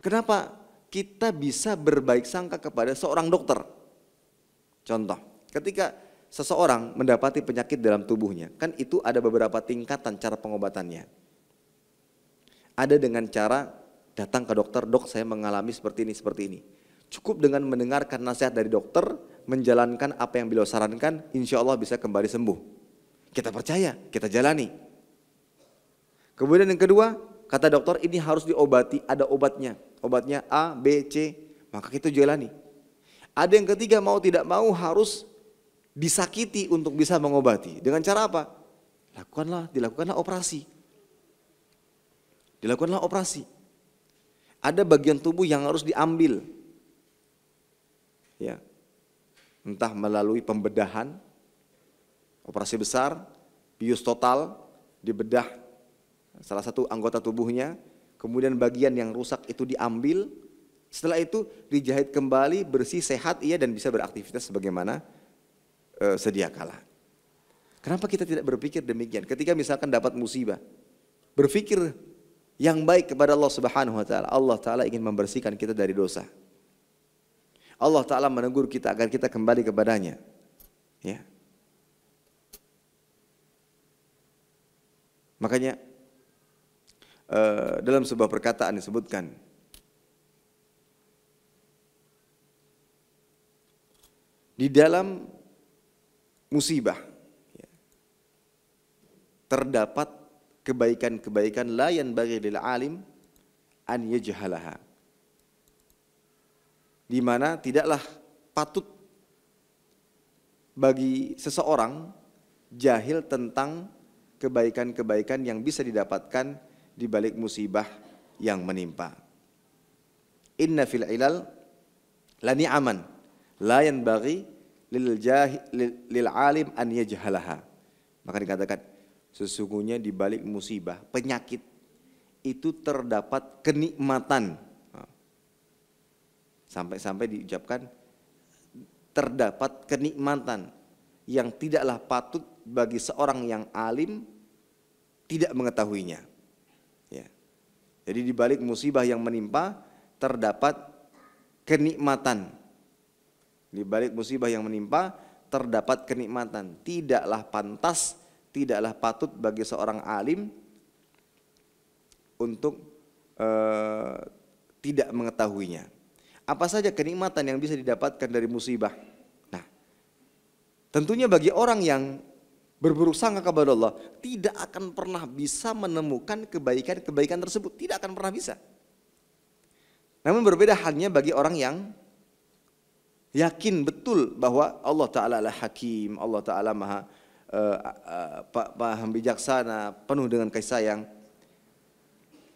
Kenapa kita bisa berbaik sangka kepada seorang dokter? Contoh, ketika seseorang mendapati penyakit dalam tubuhnya, kan itu ada beberapa tingkatan cara pengobatannya. Ada dengan cara datang ke dokter, dok saya mengalami seperti ini, seperti ini. Cukup dengan mendengarkan nasihat dari dokter, menjalankan apa yang beliau sarankan, insya Allah bisa kembali sembuh. Kita percaya, kita jalani. Kemudian yang kedua, kata dokter ini harus diobati, ada obatnya obatnya A, B, C, maka kita jalani. Ada yang ketiga mau tidak mau harus disakiti untuk bisa mengobati. Dengan cara apa? Lakukanlah, dilakukanlah operasi. Dilakukanlah operasi. Ada bagian tubuh yang harus diambil. Ya. Entah melalui pembedahan, operasi besar, bius total, dibedah salah satu anggota tubuhnya, Kemudian bagian yang rusak itu diambil. Setelah itu dijahit kembali, bersih, sehat ia dan bisa beraktivitas sebagaimana e, sedia kala. Kenapa kita tidak berpikir demikian? Ketika misalkan dapat musibah, berpikir yang baik kepada Allah Subhanahu wa taala. Allah taala ingin membersihkan kita dari dosa. Allah taala menegur kita agar kita kembali kepadanya. Ya. Makanya Eh, dalam sebuah perkataan disebutkan di dalam musibah ya, terdapat kebaikan-kebaikan layan bagi lil alim an yajhalaha di mana tidaklah patut bagi seseorang jahil tentang kebaikan-kebaikan yang bisa didapatkan di balik musibah yang menimpa. Inna fil ilal lani aman la yanbaghi lil, jah lil, lil alim an yajhalaha. Maka dikatakan sesungguhnya di balik musibah, penyakit itu terdapat kenikmatan. Sampai-sampai diucapkan terdapat kenikmatan yang tidaklah patut bagi seorang yang alim tidak mengetahuinya. Jadi di balik musibah yang menimpa terdapat kenikmatan. Di balik musibah yang menimpa terdapat kenikmatan. Tidaklah pantas, tidaklah patut bagi seorang alim untuk eh, tidak mengetahuinya. Apa saja kenikmatan yang bisa didapatkan dari musibah? Nah, tentunya bagi orang yang berburuk sangka kepada Allah, tidak akan pernah bisa menemukan kebaikan-kebaikan tersebut. Tidak akan pernah bisa. Namun berbeda halnya bagi orang yang yakin betul bahwa Allah Ta'ala adalah hakim, Allah Ta'ala maha uh, eh, uh, paham bijaksana, penuh dengan kasih sayang.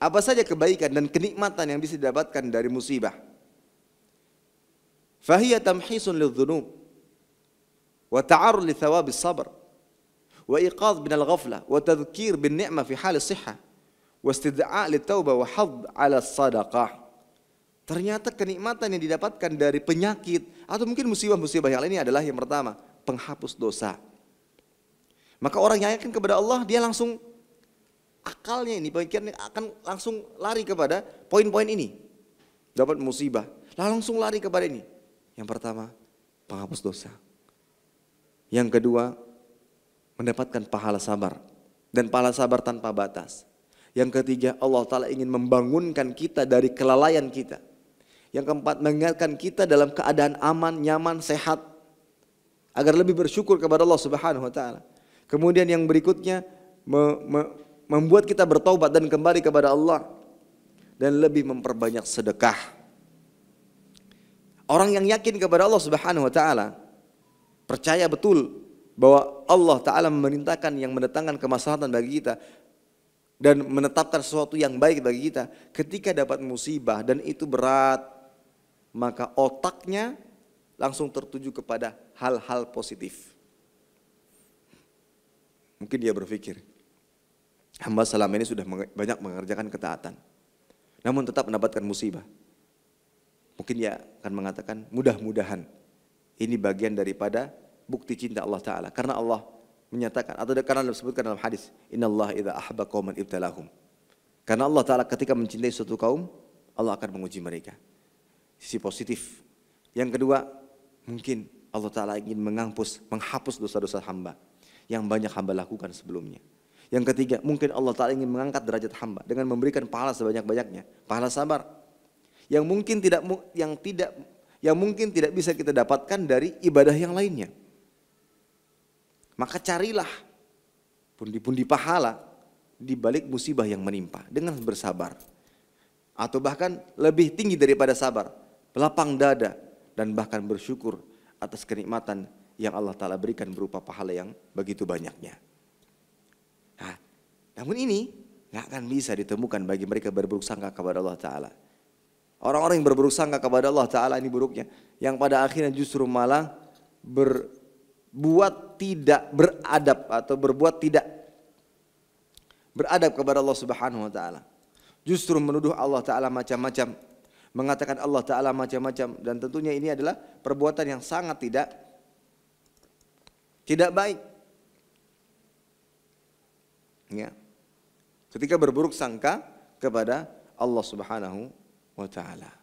Apa saja kebaikan dan kenikmatan yang bisa didapatkan dari musibah. Fahiyya tamhisun lidhunub wa ta'arul li thawabis sabr. وإيقاظ من الغفلة وتذكير بالنعمة في حال الصحة واستدعاء للتوبة وحض على الصدقة Ternyata kenikmatan yang didapatkan dari penyakit atau mungkin musibah-musibah yang lainnya adalah yang pertama, penghapus dosa. Maka orang yang yakin kepada Allah, dia langsung akalnya ini, pemikirannya akan langsung lari kepada poin-poin ini. Dapat musibah, lalu langsung lari kepada ini. Yang pertama, penghapus dosa. Yang kedua, mendapatkan pahala sabar dan pahala sabar tanpa batas. Yang ketiga, Allah Ta'ala ingin membangunkan kita dari kelalaian kita. Yang keempat, mengingatkan kita dalam keadaan aman, nyaman, sehat. Agar lebih bersyukur kepada Allah Subhanahu Wa Ta'ala. Kemudian yang berikutnya, me, me, membuat kita bertobat dan kembali kepada Allah. Dan lebih memperbanyak sedekah. Orang yang yakin kepada Allah Subhanahu Wa Ta'ala, percaya betul bahwa Allah Ta'ala memerintahkan yang mendatangkan kemaslahatan bagi kita dan menetapkan sesuatu yang baik bagi kita ketika dapat musibah dan itu berat maka otaknya langsung tertuju kepada hal-hal positif mungkin dia berpikir hamba selama ini sudah banyak mengerjakan ketaatan namun tetap mendapatkan musibah mungkin dia akan mengatakan mudah-mudahan ini bagian daripada bukti cinta Allah Ta'ala. Karena Allah menyatakan, atau karena disebutkan dalam hadis, Inna Allah idha ahba qawman ibtalahum. Karena Allah Ta'ala ketika mencintai suatu kaum, Allah akan menguji mereka. Sisi positif. Yang kedua, mungkin Allah Ta'ala ingin mengampus, menghapus dosa-dosa hamba yang banyak hamba lakukan sebelumnya. Yang ketiga, mungkin Allah Ta'ala ingin mengangkat derajat hamba dengan memberikan pahala sebanyak-banyaknya, pahala sabar. Yang mungkin tidak yang tidak yang mungkin tidak bisa kita dapatkan dari ibadah yang lainnya. Maka carilah pundi-pundi pahala di balik musibah yang menimpa dengan bersabar. Atau bahkan lebih tinggi daripada sabar, pelapang dada dan bahkan bersyukur atas kenikmatan yang Allah Ta'ala berikan berupa pahala yang begitu banyaknya. Nah, namun ini nggak akan bisa ditemukan bagi mereka berburuk sangka kepada Allah Ta'ala. Orang-orang yang berburuk sangka kepada Allah Ta'ala ini buruknya. Yang pada akhirnya justru malah ber, buat tidak beradab atau berbuat tidak beradab kepada Allah Subhanahu wa taala. Justru menuduh Allah taala macam-macam, mengatakan Allah taala macam-macam dan tentunya ini adalah perbuatan yang sangat tidak tidak baik. Ya. Ketika berburuk sangka kepada Allah Subhanahu wa taala.